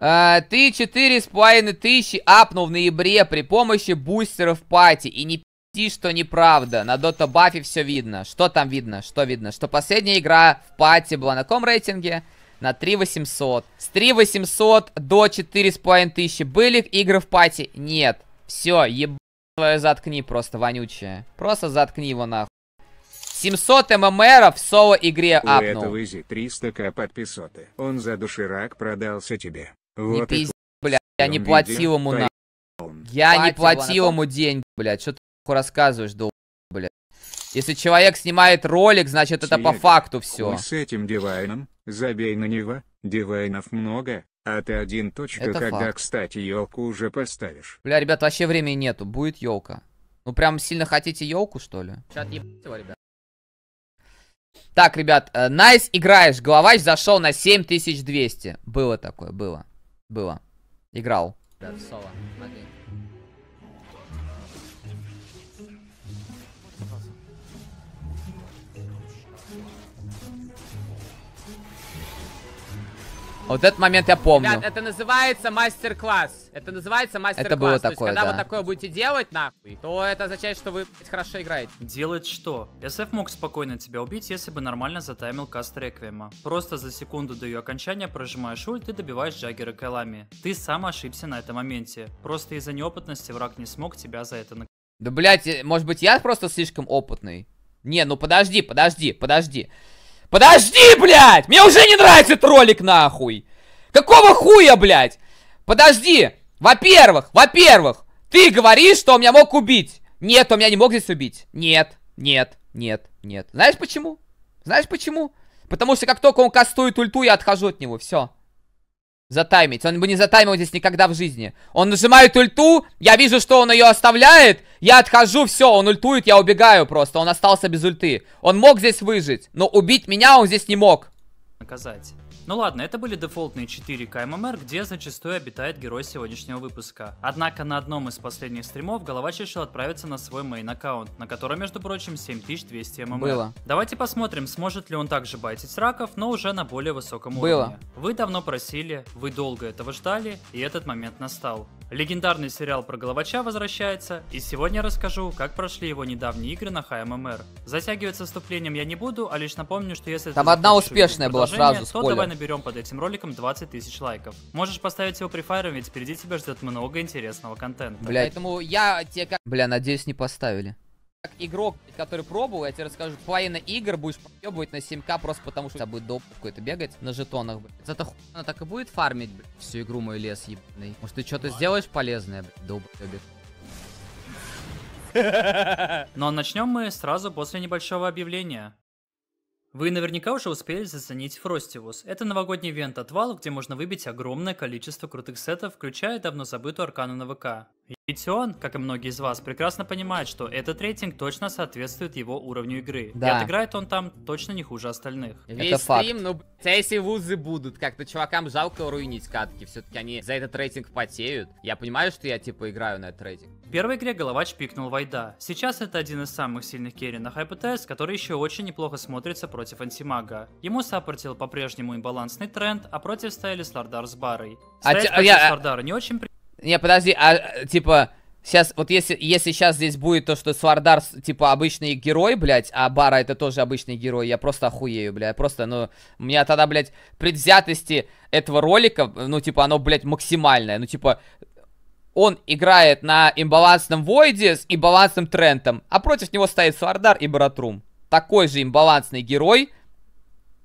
Э, ты четыре с половиной тысячи апнул в ноябре при помощи бустеров пати. И не пи***ти, что неправда. На дота бафе все видно. Что там видно? Что видно? Что последняя игра в пати была на ком рейтинге? На 3800. С 3800 до 4,5 тысячи были игры в пати? Нет. Все, ебать твою заткни просто, вонючая. Просто заткни его нахуй. 700 ММРов в соло-игре апнул. У этого изи 300к подписоты. Он за душирак продался тебе. Вот не пизди, блядь, я не платил ему на... Я не платил ему деньги, блядь. Что ты нахуй рассказываешь, долго, блядь? Если человек снимает ролик, значит это по факту все. с этим Дивайном, забей на него, Дивайнов много, а ты один точка, это когда, факт. кстати, елку уже поставишь. Бля, ребят, вообще времени нету, будет елка. Ну прям сильно хотите елку, что ли? Чат его, ребят. Так, ребят, э, Найс играешь, Головач зашел на 7200. Было такое, было было. Играл. Да, соло. Окей. Вот этот момент я помню. Ребят, это называется мастер-класс. Это называется мастер-класс. Это было такое, есть, когда да. вот такое будете делать, нахуй, то это означает, что вы блядь, хорошо играете. Делать что? СФ мог спокойно тебя убить, если бы нормально затаймил каст Реквиема. Просто за секунду до ее окончания прожимаешь ульт и добиваешь Джаггера Кайлами. Ты сам ошибся на этом моменте. Просто из-за неопытности враг не смог тебя за это наказать. Да, блядь, может быть, я просто слишком опытный? Не, ну подожди, подожди, подожди. Подожди, блядь! Мне уже не нравится этот ролик, нахуй! Какого хуя, блядь? Подожди! Во-первых, во-первых, ты говоришь, что он меня мог убить. Нет, он меня не мог здесь убить. Нет, нет, нет, нет. Знаешь почему? Знаешь почему? Потому что как только он кастует ульту, я отхожу от него, все. Затаймить. Он бы не затаймил здесь никогда в жизни. Он нажимает ульту, я вижу, что он ее оставляет, я отхожу, все, он ультует, я убегаю просто, он остался без ульты. Он мог здесь выжить, но убить меня он здесь не мог. Наказать. Ну ладно, это были дефолтные 4 КММР, где зачастую обитает герой сегодняшнего выпуска. Однако на одном из последних стримов Головач решил отправиться на свой мейн-аккаунт, на котором, между прочим, 7200 ММР. Было. Давайте посмотрим, сможет ли он также байтить раков, но уже на более высоком было. уровне. Было. Вы давно просили, вы долго этого ждали, и этот момент настал. Легендарный сериал про Головача возвращается, и сегодня расскажу, как прошли его недавние игры на ХММР. Эм эм Затягивать с вступлением я не буду, а лишь напомню, что если Там одна успешная была сразу, спойлер. давай наберем под этим роликом 20 тысяч лайков. Можешь поставить его при файром, ведь впереди тебя ждет много интересного контента. Бля, поэтому я тебе как... Бля, надеюсь, не поставили как игрок, который пробовал, я тебе расскажу, половина игр будешь проебывать на 7к просто потому, что у тебя будет доп какой-то бегать на жетонах, блядь. Зато хуйна так и будет фармить, блядь, всю игру мой лес ебаный. Может, ты что-то сделаешь полезное, блядь, доп Но ну, а начнем мы сразу после небольшого объявления. Вы наверняка уже успели заценить Фростивус. Это новогодний ивент от Valve, где можно выбить огромное количество крутых сетов, включая давно забытую аркану на ВК. Ведь он, как и многие из вас, прекрасно понимает, что этот рейтинг точно соответствует его уровню игры. Да. И отыграет он там точно не хуже остальных. Весь Это факт. стрим, ну, а если вузы будут, как-то ну, чувакам жалко руинить катки, все-таки они за этот рейтинг потеют. Я понимаю, что я, типа, играю на этот рейтинг. В первой игре Головач пикнул Вайда. Сейчас это один из самых сильных керри на хайп HyperTest, который еще очень неплохо смотрится против антимага. Ему саппортил по-прежнему имбалансный тренд, а против стояли Слардар с Барой. А Стоять а против я... Слардара не очень приятно не, подожди, а э, типа... Сейчас, вот если, если сейчас здесь будет то, что Свардар, типа, обычный герой, блядь, а Бара это тоже обычный герой, я просто охуею, блядь, просто, ну, у меня тогда, блядь, предвзятости этого ролика, ну, типа, оно, блядь, максимальное, ну, типа, он играет на имбалансном Войде с имбалансным Трентом, а против него стоит Свардар и Баратрум. Такой же имбалансный герой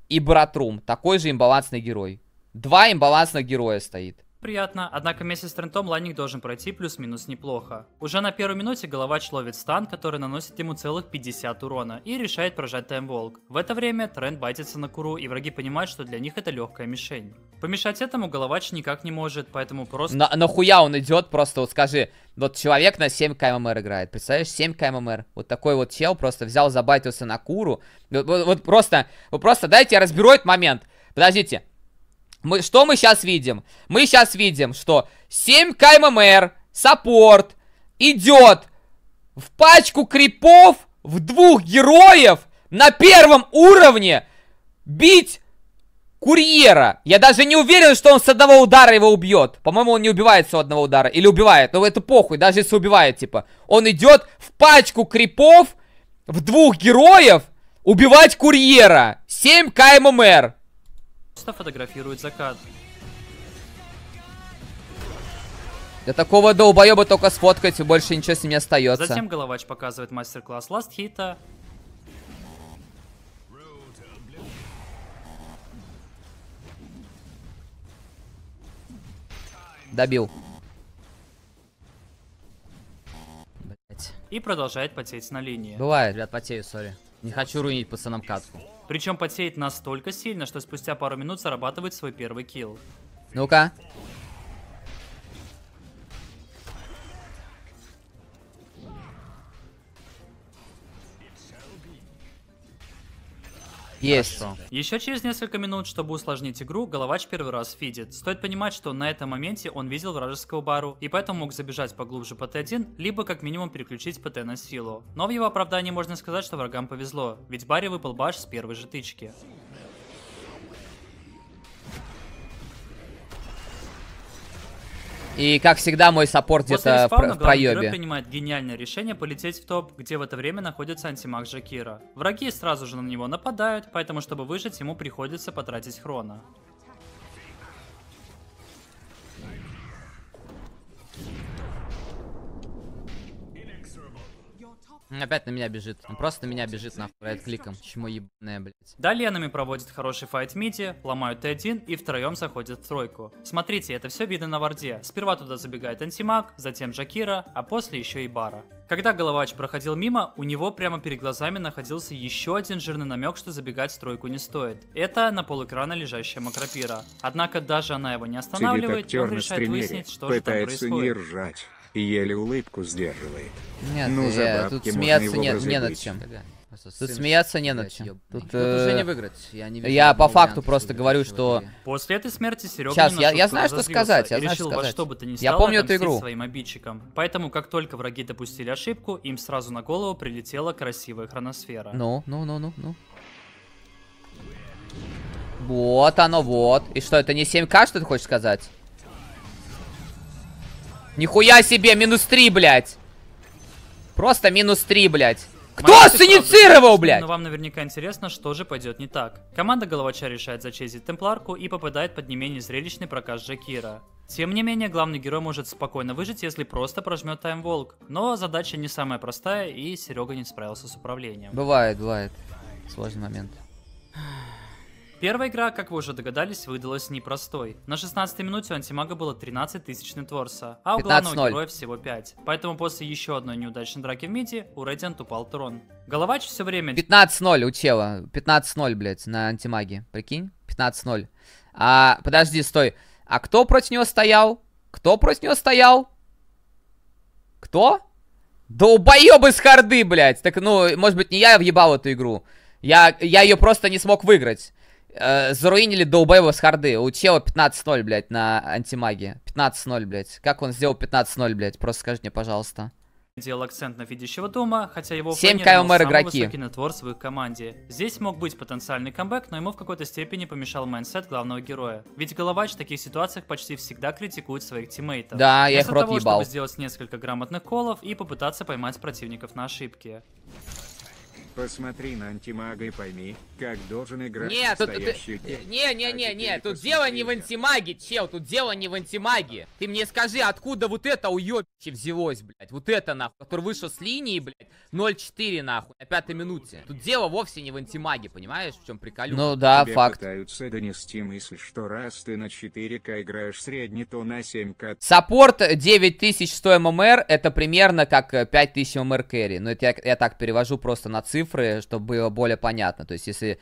и Баратрум, такой же имбалансный герой. Два имбалансных героя стоит приятно, однако вместе с Трентом Ланник должен пройти плюс-минус неплохо. Уже на первой минуте Головач ловит стан, который наносит ему целых 50 урона, и решает прожать Таймволк. В это время Трент байтится на Куру, и враги понимают, что для них это легкая мишень. Помешать этому Головач никак не может, поэтому просто... На нахуя он идет, просто вот скажи, вот человек на 7 КММР играет, представляешь, 7 КММР. Вот такой вот чел просто взял, забайтился на Куру. Вот, вот, вот просто, вот просто дайте я разберу этот момент. Подождите, мы, что мы сейчас видим? Мы сейчас видим, что 7 КММР, саппорт, идет в пачку крипов, в двух героев на первом уровне бить курьера. Я даже не уверен, что он с одного удара его убьет. По-моему, он не убивает с одного удара. Или убивает. Но ну, это похуй, даже если убивает, типа. Он идет в пачку крипов, в двух героев, убивать курьера. 7 КММР. Просто фотографирует закат. Для такого долбоеба только сфоткать, и больше ничего с ним не остается. Затем головач показывает мастер-класс ласт-хита. Добил. Блять. И продолжает потеть на линии. Бывает, ребят, потею, сори. Не хочу руинить пацанам катку. Причем потеет настолько сильно, что спустя пару минут зарабатывает свой первый килл. Ну-ка. Есть. Хорошо. Еще через несколько минут, чтобы усложнить игру, Головач первый раз фидит. Стоит понимать, что на этом моменте он видел вражеского бару, и поэтому мог забежать поглубже ПТ-1, либо как минимум переключить ПТ на силу. Но в его оправдании можно сказать, что врагам повезло, ведь баре выпал баш с первой же тычки. И, как всегда, мой саппорт где-то в проебе. принимает гениальное решение полететь в топ, где в это время находится антимаг Жакира. Враги сразу же на него нападают, поэтому, чтобы выжить, ему приходится потратить хрона. Опять на меня бежит. Он ну, просто на меня бежит нахуй райт кликом. Чему ебаное, блядь. Далее нами проводит хороший файт мити, ломают Т1 и втроем заходят в тройку. Смотрите, это все видно на варде. Сперва туда забегает антимаг, затем Жакира, а после еще и Бара. Когда Головач проходил мимо, у него прямо перед глазами находился еще один жирный намек, что забегать в стройку не стоит. Это на полэкрана лежащая макропира. Однако даже она его не останавливает, он решает выяснить, что же там происходит. не ржать и еле улыбку сдерживает. Нет, ну, за я, тут смеяться не, не над чем. Тут смеяться не над чем. Тут э... уже не выиграть. Я, не я по факту просто говорю, что... После этой смерти Серега Сейчас, я, я знаю, что сказать. Я знаю, что сказать. что бы то ни стало, я помню эту игру. своим обидчикам. Поэтому, как только враги допустили ошибку, им сразу на голову прилетела красивая хроносфера. Ну, ну, ну, ну, ну. Вот оно, вот. И что, это не 7К, что ты хочешь сказать? Нихуя себе, минус 3, блядь. Просто минус 3, блядь. Кто Мои синициировал, блядь? Но вам наверняка интересно, что же пойдет не так. Команда Головача решает зачезить Темпларку и попадает под не менее зрелищный проказ Джакира. Тем не менее, главный герой может спокойно выжить, если просто прожмет таймволк. Но задача не самая простая, и Серега не справился с управлением. Бывает, бывает. Сложный момент. Первая игра, как вы уже догадались, выдалась непростой. На 16-й минуте у антимага было 13 тысяч нетворса, а у главного героя всего 5. Поэтому после еще одной неудачной драки в миде у Рэдиант упал трон. Головач все время... 15-0 у тела. 15-0, блядь, на антимаге. Прикинь? 15-0. А, подожди, стой. А кто против него стоял? Кто против него стоял? Кто? Да убоеб с харды, блядь. Так, ну, может быть, не я въебал эту игру. Я, я ее просто не смог выиграть. Э, заруинили Доубева с харды. У Чева 15-0, блядь, на антимаге. 15-0, блядь. Как он сделал 15-0, блядь? Просто скажи мне, пожалуйста. Делал акцент на видящего дома, хотя его 7 КМР игроки. высокий нетвор в их команде. Здесь мог быть потенциальный камбэк, но ему в какой-то степени помешал майндсет главного героя. Ведь Головач в таких ситуациях почти всегда критикует своих тиммейтов. Да, я Вместо их рот того, ебал. чтобы сделать несколько грамотных колов и попытаться поймать противников на ошибки. Посмотри на антимага и пойми, как должен играть Нет, тут, тут, э, не, не, не, не, тут дело не в антимаге, чел, тут дело не в антимаге. Ты мне скажи, откуда вот это уёбище взялось, блядь, вот это нахуй, который вышел с линии, блядь, 0-4 нахуй, на пятой минуте. Тут дело вовсе не в антимаге, понимаешь, в чем приколю? Ну да, Тебе факт. пытаются донести мысль, что раз ты на 4К играешь средний, то на 7К... Саппорт 9100 ММР, это примерно как 5000 э, ММР кэрри, но ну, это я, я так перевожу просто на цифры цифры, чтобы было более понятно. То есть, если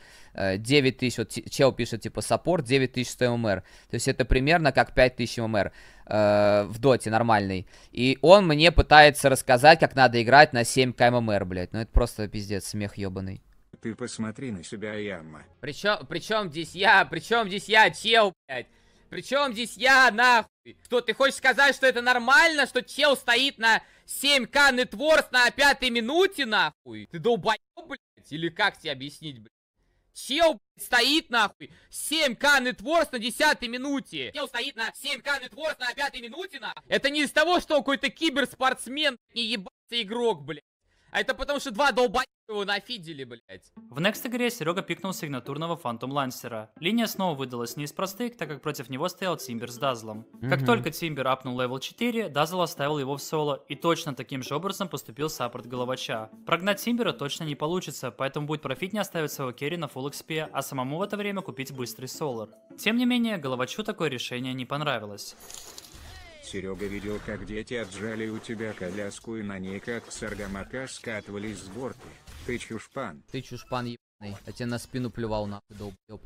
9 э, тысяч, вот чел пишет, типа, саппорт, 9 тысяч ММР. То есть, это примерно как 5 тысяч ММР э, в доте нормальный. И он мне пытается рассказать, как надо играть на 7 КММР, блядь. Ну, это просто пиздец, смех ебаный. Ты посмотри на себя, Ямма. Причем, причем здесь я, причем здесь я, чел, блядь. Причем здесь я, нахуй. Что, ты хочешь сказать, что это нормально, что чел стоит на 7к нетворс на пятой минуте, нахуй. Ты долбоёб, блядь, или как тебе объяснить, блядь? Чел, блядь, стоит, нахуй. 7к нетворс на десятой минуте. Чел стоит на 7к нетворс на пятой минуте, нахуй. Это не из того, что какой-то киберспортсмен, не ебаться игрок, блядь. А это потому что два долба его нафидели, блять. В Next игре Серега пикнул сигнатурного Фантом Лансера. Линия снова выдалась не из простых, так как против него стоял Тимбер с Дазлом. Mm-hmm. Как только Тимбер апнул левел 4, Дазл оставил его в соло, и точно таким же образом поступил саппорт Головача. Прогнать Тимбера точно не получится, поэтому будет профитнее оставить своего керри на full экспе, а самому в это время купить быстрый солар. Тем не менее, Головачу такое решение не понравилось. Серега видел, как дети отжали у тебя коляску и на ней как саргамака скатывались с борта. Ты чушпан. Ты чушпан ебаный. А тебе на спину плевал нахуй, долбёб.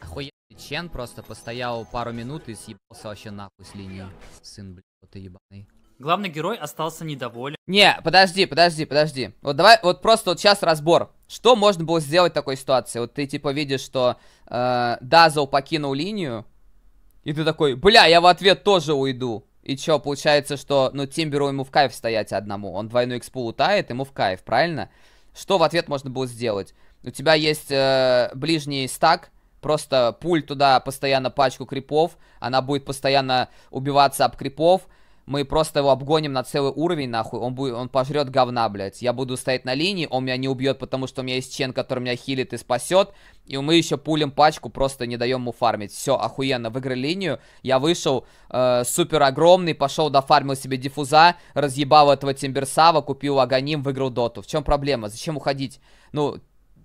Охуенный Чен просто постоял пару минут и съебался вообще нахуй с линии. Сын, блядь, вот ты ебаный. Главный герой остался недоволен. Не, подожди, подожди, подожди. Вот давай, вот просто вот сейчас разбор. Что можно было сделать в такой ситуации? Вот ты типа видишь, что э, Дазл покинул линию, и ты такой, бля, я в ответ тоже уйду. И чё, получается, что, ну, Тимберу ему в кайф стоять одному. Он двойную экспу лутает, ему в кайф, правильно? Что в ответ можно было сделать? У тебя есть э, ближний стак, просто пуль туда постоянно пачку крипов, она будет постоянно убиваться об крипов, мы просто его обгоним на целый уровень, нахуй, он будет, он пожрет говна, блядь. Я буду стоять на линии, он меня не убьет, потому что у меня есть Чен, который меня хилит и спасет, и мы еще пулим пачку, просто не даем ему фармить. Все, охуенно, выиграли линию, я вышел э, супер огромный, пошел дофармил себе диффуза, разъебал этого Тимберсава, купил Аганим, выиграл доту. В чем проблема? Зачем уходить? Ну,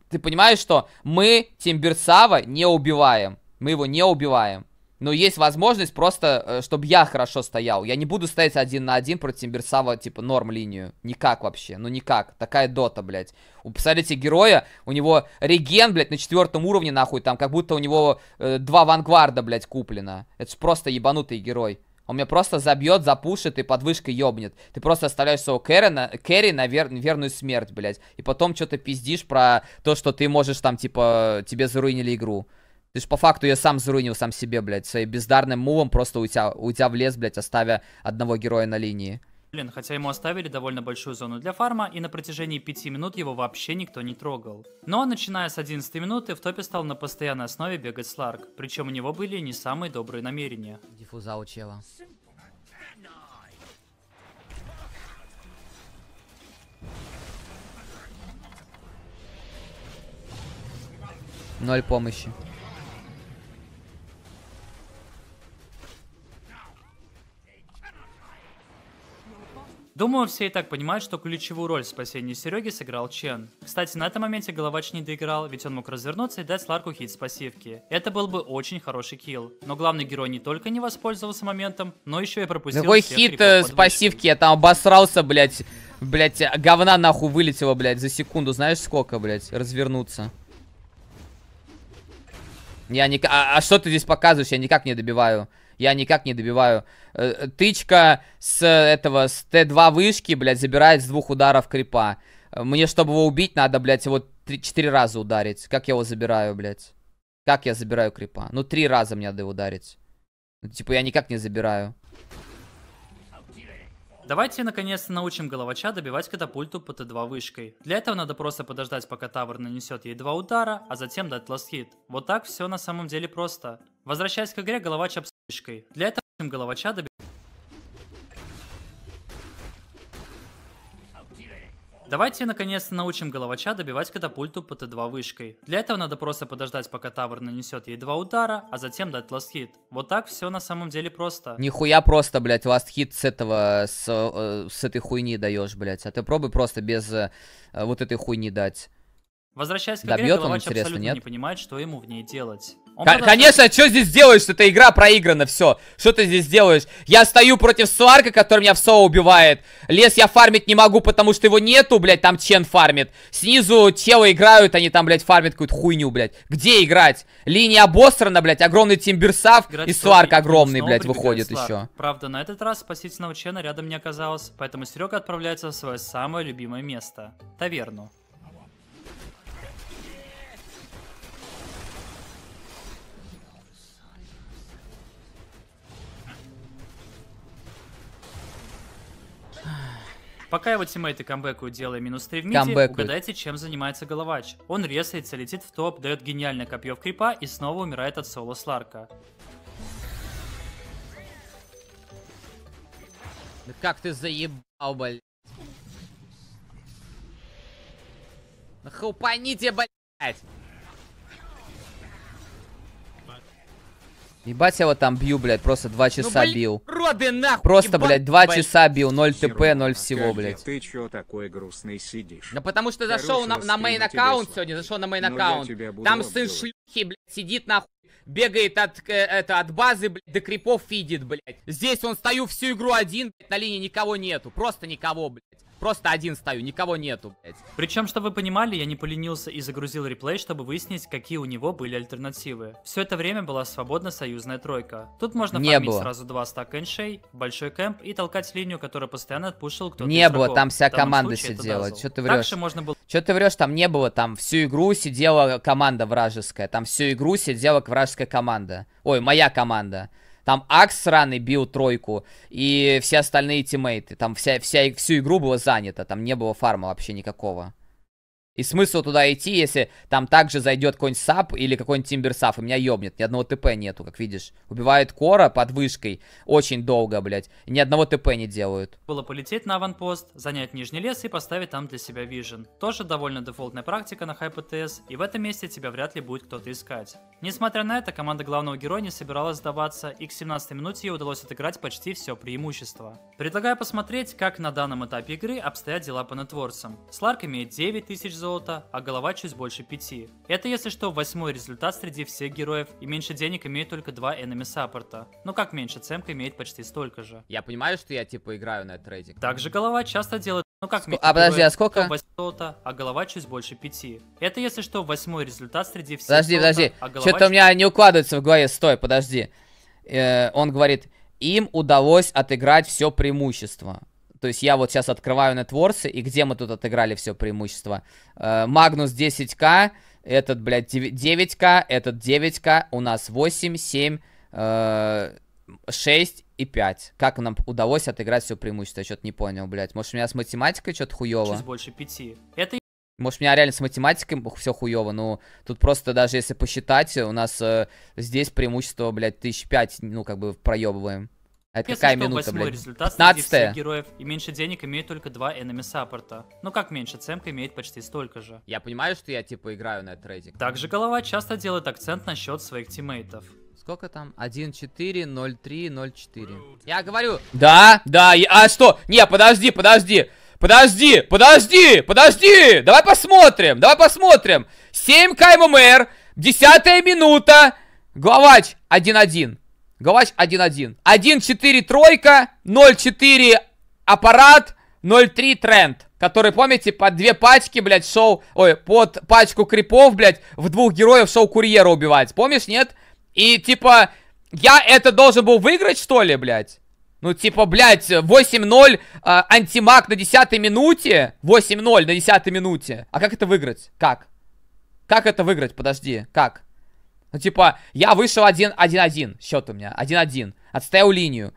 ты понимаешь, что мы Тимберсава не убиваем, мы его не убиваем. Но есть возможность просто, э, чтобы я хорошо стоял. Я не буду стоять один на один против Тимберсава, типа, норм-линию. Никак вообще. Ну, никак. Такая дота, блядь. У, посмотрите, героя, у него реген, блядь, на четвертом уровне, нахуй, там, как будто у него э, два вангварда, блядь, куплено. Это же просто ебанутый герой. Он меня просто забьет, запушит и под вышкой ёбнет. Ты просто оставляешь своего кэри на, кэри на вер, верную смерть, блядь. И потом что-то пиздишь про то, что ты можешь там, типа, тебе заруинили игру. То есть, по факту, я сам заруинил сам себе, блядь, своим бездарным мувом, просто у тебя в лес, блядь, оставя одного героя на линии. Блин, хотя ему оставили довольно большую зону для фарма, и на протяжении 5 минут его вообще никто не трогал. Но, начиная с 11 минуты, в топе стал на постоянной основе бегать Сларк, причем у него были не самые добрые намерения. Диффуза у чела. Ноль помощи. Думаю, все и так понимают, что ключевую роль в спасении Сереги сыграл Чен. Кстати, на этом моменте Головач не доиграл, ведь он мог развернуться и дать Ларку хит с пассивки. Это был бы очень хороший килл. Но главный герой не только не воспользовался моментом, но еще и пропустил Какой хит с пассивки? Э, Я там обосрался, блядь. Блять, говна нахуй вылетело, блядь, за секунду. Знаешь сколько, блядь, развернуться? Я не... А, а что ты здесь показываешь? Я никак не добиваю. Я никак не добиваю. Э, э, тычка с этого, с Т2 вышки, блядь, забирает с двух ударов крипа. Э, мне, чтобы его убить, надо, блядь, его три четыре раза ударить. Как я его забираю, блядь? Как я забираю крипа? Ну, три раза мне надо его ударить. Ну, типа, я никак не забираю. Давайте наконец то научим головача добивать катапульту по Т2 вышкой. Для этого надо просто подождать, пока Тавр нанесет ей два удара, а затем дать ласт хит. Вот так все на самом деле просто. Возвращаясь к игре, головач абсолютно фишкой. Для этого головача добивается. Давайте наконец то научим головача добивать катапульту по Т2 вышкой. Для этого надо просто подождать, пока Тавр нанесет ей два удара, а затем дать ласт хит. Вот так все на самом деле просто. Нихуя просто, блядь, ласт хит с этого, с, э, с этой хуйни даешь, блядь. А ты пробуй просто без э, вот этой хуйни дать. Возвращаясь к игре, Добьет головач абсолютно нет? не понимает, что ему в ней делать. К конечно, что здесь делаешь? Эта игра проиграна, все. Что ты здесь делаешь? Я стою против Суарка, который меня в соло убивает. Лес я фармить не могу, потому что его нету, блядь, там Чен фармит. Снизу тело играют, они там, блядь, фармят какую-то хуйню, блядь. Где играть? Линия обосрана, блядь, огромный Тимберсав и Суарк огромный, блядь, выходит еще. Правда, на этот раз спасительного Чена рядом не оказалось, поэтому Серега отправляется в свое самое любимое место — таверну. Пока его тиммейты камбэкают, делая минус 3 в миде, камбэкают. угадайте, чем занимается Головач. Он резается, летит в топ, дает гениальное копье в крипа и снова умирает от соло Сларка. Да как ты заебал, блядь. Хупаните, блядь. Ебать, я его там бью, блядь, просто два ну, часа ну, бил. Роды, нахуй, просто, ебан, блядь, два часа бил, 0 ТП, 0 всего, а блядь. Ты чё такой грустный сидишь? Да потому что зашел на, на мейн аккаунт сегодня, зашел на мейн ну, аккаунт. Там сын шлюхи, блядь, сидит нахуй бегает от, э, это, от базы, блядь, до крипов фидит, блядь. Здесь он стою всю игру один, блядь, на линии никого нету, просто никого, блядь. Просто один стою, никого нету, блядь. Причем, чтобы вы понимали, я не поленился и загрузил реплей, чтобы выяснить, какие у него были альтернативы. Все это время была свободна союзная тройка. Тут можно не было. сразу два стака эншей, большой кемп и толкать линию, которая постоянно отпушил кто-то Не было, там вся команда сидела. Че ты врешь? Также можно было... Че ты врешь, там не было, там всю игру сидела команда вражеская. Там всю игру сидела вражеская команда. Ой, моя команда. Там Акс сраный бил тройку и все остальные тиммейты. Там вся, вся, всю игру было занято, там не было фарма вообще никакого. И смысл туда идти, если там также зайдет какой-нибудь сап или какой-нибудь тимберсап, и меня ёбнет. Ни одного ТП нету, как видишь. Убивают кора под вышкой очень долго, блядь. И ни одного ТП не делают. Было полететь на аванпост, занять нижний лес и поставить там для себя вижен. Тоже довольно дефолтная практика на хайп ТС, и в этом месте тебя вряд ли будет кто-то искать. Несмотря на это, команда главного героя не собиралась сдаваться, и к 17 минуте ей удалось отыграть почти все преимущество. Предлагаю посмотреть, как на данном этапе игры обстоят дела по нетворцам. Сларк имеет 9000 золота, золота, а голова чуть больше 5. Это если что восьмой результат среди всех героев и меньше денег имеет только два enemy саппорта. Но ну, как меньше, Цемка имеет почти столько же. Я понимаю, что я типа играю на трейдинг. Также голова часто делает ну как Ск... А подожди, а сколько? Золота, а голова чуть больше 5. Это если что восьмой результат среди всех Подожди, золота, подожди, а голова... что-то у меня не укладывается в голове, стой, подожди. Э, он говорит, им удалось отыграть все преимущество. То есть я вот сейчас открываю нетворсы, и где мы тут отыграли все преимущество? Магнус э, 10к, этот, блядь, 9к, этот 9к, у нас 8, 7, 6 и 5. Как нам удалось отыграть все преимущество? Я что-то не понял, блядь. Может, у меня с математикой что-то хуёво? Сейчас больше 5. Это... Может, у меня реально с математикой все хуево? но ну, тут просто даже если посчитать, у нас э, здесь преимущество, блядь, тысяч пять, ну, как бы проебываем. Это а какая что, минута, блядь? результат 15 всех героев. И меньше денег имеет только два enemy саппорта. Ну как меньше, Цемка имеет почти столько же. Я понимаю, что я типа играю на этот Также голова часто делает акцент на счет своих тиммейтов. Сколько там? 1-4-0-3-0-4. Я говорю... Да, да, я... а что? Не, подожди, подожди. Подожди, подожди, подожди. Давай посмотрим, давай посмотрим. 7 КММР, 10 минута. Главач 1-1. Галач 1-1. 1-4 тройка, 0-4 аппарат, 0-3 тренд. Который, помните, под две пачки, блядь, шел... Ой, под пачку крипов, блядь, в двух героев шел курьера убивать. Помнишь, нет? И, типа, я это должен был выиграть, что ли, блядь? Ну, типа, блядь, 8-0, э, а, антимаг на 10 минуте. 8-0 на 10 минуте. А как это выиграть? Как? Как это выиграть? Подожди, как? Ну, типа, я вышел 1-1, счет у меня, 1-1, отстоял линию.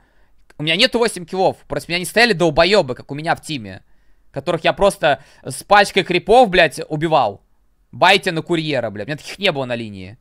У меня нету 8 килов, просто меня не стояли долбоебы, как у меня в тиме, которых я просто с пачкой крипов, блядь, убивал. Байте на курьера, блядь, у меня таких не было на линии.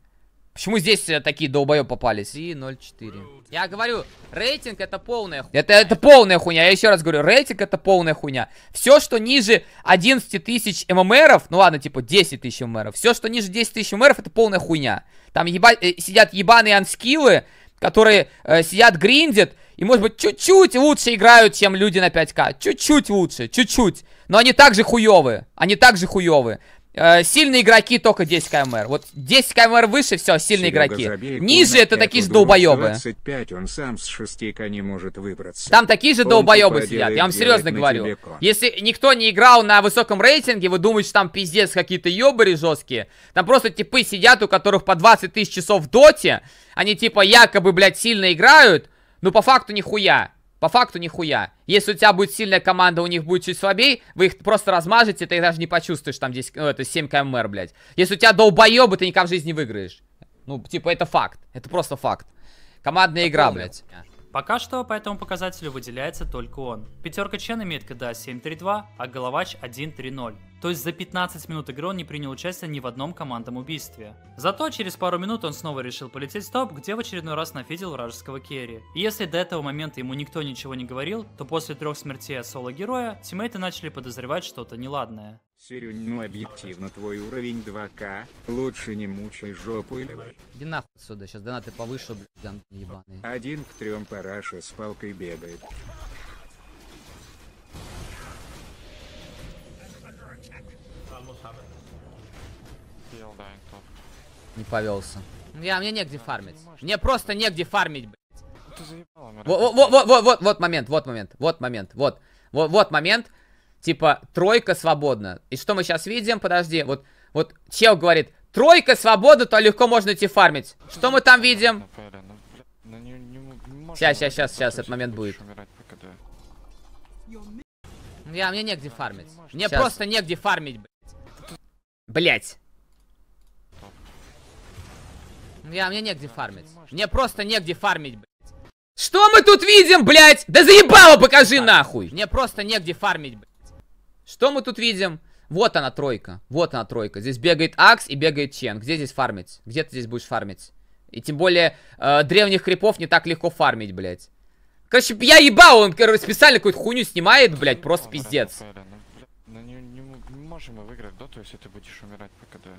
Почему здесь э, такие долбоеб попались? И 0.4. Я говорю, рейтинг это полная хуйня. Это, это полная хуйня. Я еще раз говорю, рейтинг это полная хуйня. Все, что ниже 11 тысяч ММРов, ну ладно, типа 10 тысяч ММРов. Все, что ниже 10 тысяч ММРов, это полная хуйня. Там еба... Э, сидят ебаные анскилы, которые э, сидят, гриндят, и, может быть, чуть-чуть лучше играют, чем люди на 5К. Чуть-чуть лучше, чуть-чуть. Но они также хуёвые. Они также хуёвые. Э, сильные игроки только 10 кмр. Вот 10 кмр выше, все, сильные Серега игроки. Забей, Ниже это такие же долбоебы. 25, он сам с шестика не может выбраться. Там такие же он долбоебы сидят, я вам серьезно говорю. Если никто не играл на высоком рейтинге, вы думаете, что там пиздец какие-то ебари жесткие. Там просто типы сидят, у которых по 20 тысяч часов в доте. Они типа якобы, блядь, сильно играют, но по факту нихуя. По факту нихуя. Если у тебя будет сильная команда, у них будет чуть слабее, вы их просто размажете, ты даже не почувствуешь там 10, ну, это 7 кмр, блядь. Если у тебя долбоебы, ты никак в жизни не выиграешь. Ну, типа, это факт. Это просто факт. Командная игра, блядь. Пока что по этому показателю выделяется только он. Пятерка Чен имеет КДА 7.3.2, а Головач 1.3.0. То есть за 15 минут игры он не принял участие ни в одном командном убийстве. Зато через пару минут он снова решил полететь в стоп, где в очередной раз нафидил вражеского керри. И если до этого момента ему никто ничего не говорил, то после трех смертей от соло-героя тиммейты начали подозревать что-то неладное. Сирю, ну объективно твой уровень 2К, лучше не мучай жопу или... Иди нахуй отсюда, сейчас донаты повыше, блядь, ебаный. Один к трем параша с палкой бегает. Не повелся. Ну, я, мне негде фармить. Мне просто негде фармить, блядь. Вот, вот, вот, вот, вот момент, вот момент, вот момент, вот. Вот, вот момент типа, тройка свободна. И что мы сейчас видим? Подожди, вот, вот чел говорит, тройка свободна, то легко можно идти фармить. Что мы там видим? Сейчас, сейчас, сейчас, сейчас, этот момент будет. Ну, я, мне негде фармить. Мне сейчас. просто негде фармить, блядь. Блять. Ну, я, мне негде фармить. Мне просто негде фармить, блядь. Что мы тут видим, блядь? Да заебало покажи нахуй. Мне просто негде фармить, блядь. Что мы тут видим? Вот она тройка, вот она тройка. Здесь бегает Акс и бегает Чен. Где здесь фармить? Где ты здесь будешь фармить? И тем более э, древних крипов не так легко фармить, блядь. Короче, я ебал, он короче, специально какую-то хуйню снимает, блядь, ну, просто пиздец. Ну, ну не, можем мы выиграть То есть ты будешь умирать пока да.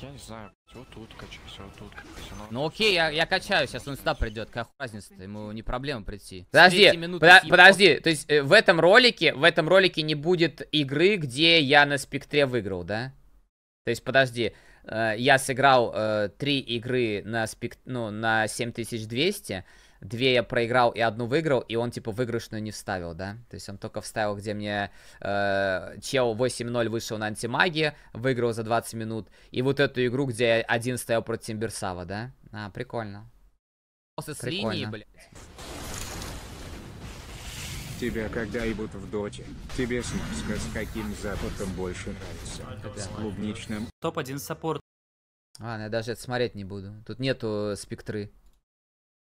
Я не знаю, вот тут качай, все тут все. Ну окей, я, я качаю, сейчас он сюда придет, какая разница -то? ему не проблема прийти. Подожди, подо подожди, то есть э, в этом ролике, в этом ролике не будет игры, где я на спектре выиграл, да? То есть подожди, э, я сыграл э, 3 игры на спект, ну, на 7200, две я проиграл и одну выиграл, и он, типа, выигрышную не вставил, да? То есть он только вставил, где мне э, чел 8-0 вышел на антимаги выиграл за 20 минут, и вот эту игру, где я один стоял против Тимберсава, да? А, прикольно. После с линии, блядь. Тебя когда-нибудь в доте. Тебе смазка с каким запахом больше нравится? Да. С клубничным. Топ-1 саппорт. Ладно, я даже это смотреть не буду. Тут нету спектры.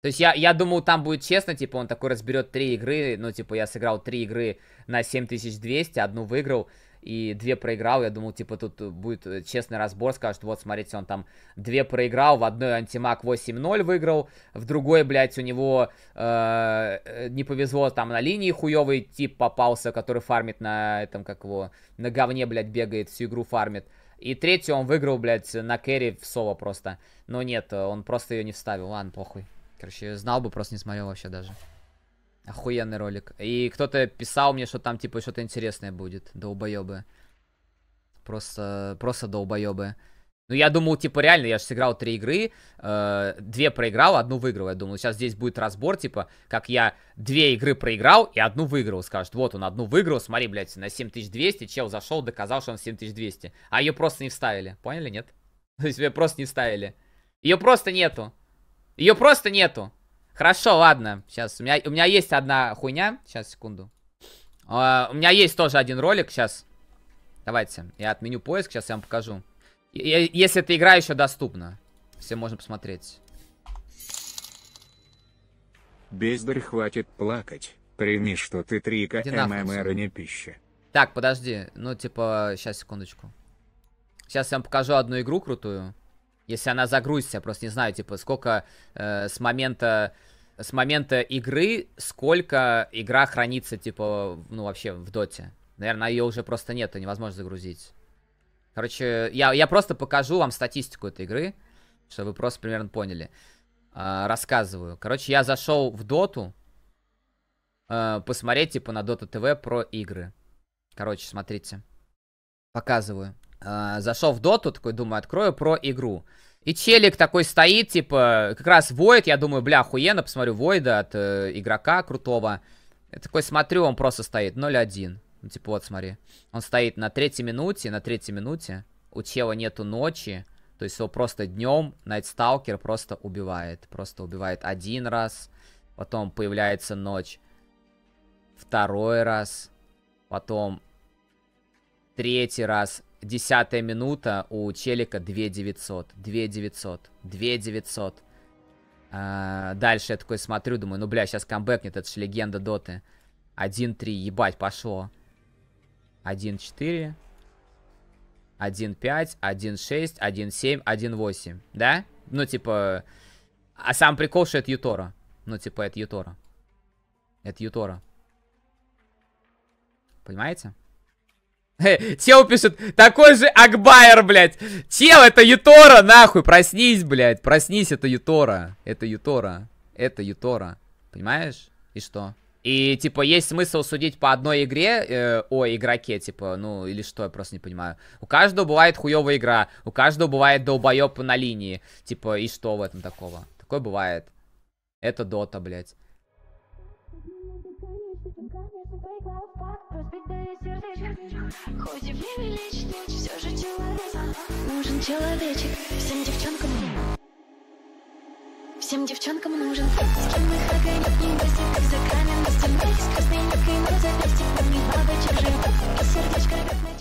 То есть я, я думал, там будет честно, типа, он такой разберет три игры, ну, типа, я сыграл три игры на 7200, одну выиграл и две проиграл, я думал, типа, тут будет э, честный разбор, скажет, вот, смотрите, он там две проиграл, в одной антимаг 8-0 выиграл, в другой, блядь, у него э, э не повезло, там, на линии хуевый тип попался, который фармит на этом, как его, на говне, блядь, бегает, всю игру фармит. И третью он выиграл, блядь, на керри в соло просто. Но нет, он просто ее не вставил, ладно, похуй. Короче, знал бы, просто не смотрел вообще даже. Охуенный ролик. И кто-то писал мне, что там типа что-то интересное будет. Долбоебы. Просто, просто долбоебы. Ну, я думал, типа, реально, я же сыграл три игры, э, две проиграл, одну выиграл. Я думал, сейчас здесь будет разбор, типа, как я две игры проиграл и одну выиграл. Скажет, вот он одну выиграл, смотри, блядь, на 7200 чел зашел, доказал, что он 7200. А ее просто не вставили, поняли, нет? То есть, ее просто не вставили. Ее просто нету. Ее просто нету. Хорошо, ладно. Сейчас, у меня, у меня есть одна хуйня. Сейчас, секунду. Uh, у меня есть тоже один ролик, сейчас. Давайте, я отменю поиск, сейчас я вам покажу. И, если эта игра еще доступна. Все можно посмотреть. Бездарь, хватит плакать. Прими, что ты трика ММР не пища. Так, подожди. Ну, типа, сейчас, секундочку. Сейчас я вам покажу одну игру крутую. Если она загрузится, я просто не знаю, типа, сколько э, с момента с момента игры, сколько игра хранится, типа, ну, вообще в доте. Наверное, ее уже просто нету, невозможно загрузить. Короче, я, я просто покажу вам статистику этой игры, чтобы вы просто примерно поняли. Э, рассказываю. Короче, я зашел в доту, э, посмотреть, типа, на Dota TV про игры. Короче, смотрите. Показываю. А, зашел в доту, такой, думаю, открою про игру. И челик такой стоит, типа, как раз Войд, я думаю, бля, охуенно, посмотрю Войда от э, игрока крутого. Я такой смотрю, он просто стоит, 0-1. Ну, типа, вот, смотри. Он стоит на третьей минуте, на третьей минуте. У чела нету ночи. То есть его просто днем Найтсталкер просто убивает. Просто убивает один раз. Потом появляется ночь. Второй раз. Потом третий раз. Десятая минута, у Челика 2900, 2900, 2900. А, дальше я такой смотрю, думаю, ну, бля, сейчас камбэкнет, это же легенда доты. 1-3, ебать, пошло. 1-4, 1-5, 1-6, 1-7, 1-8, да? Ну, типа... А сам прикол, что это Ютора. Ну, типа, это Ютора. Это Ютора. Понимаете? Тел пишет, такой же Акбайер, блядь. Тел, это Ютора, нахуй, проснись, блядь. Проснись, это Ютора. Это Ютора. Это Ютора. Понимаешь? И что? И, типа, есть смысл судить по одной игре э, о игроке, типа, ну, или что, я просто не понимаю. У каждого бывает хуёвая игра, у каждого бывает долбоёб на линии. Типа, и что в этом такого? Такое бывает. Это дота, блядь. разбитое сердечко Хоть и время лечит ночь, все же человек Нужен человечек всем девчонкам Всем девчонкам нужен С кем их огонек не гасит, как за каменной стеной С красной ниткой на запястье, помимо чужих И сердечко как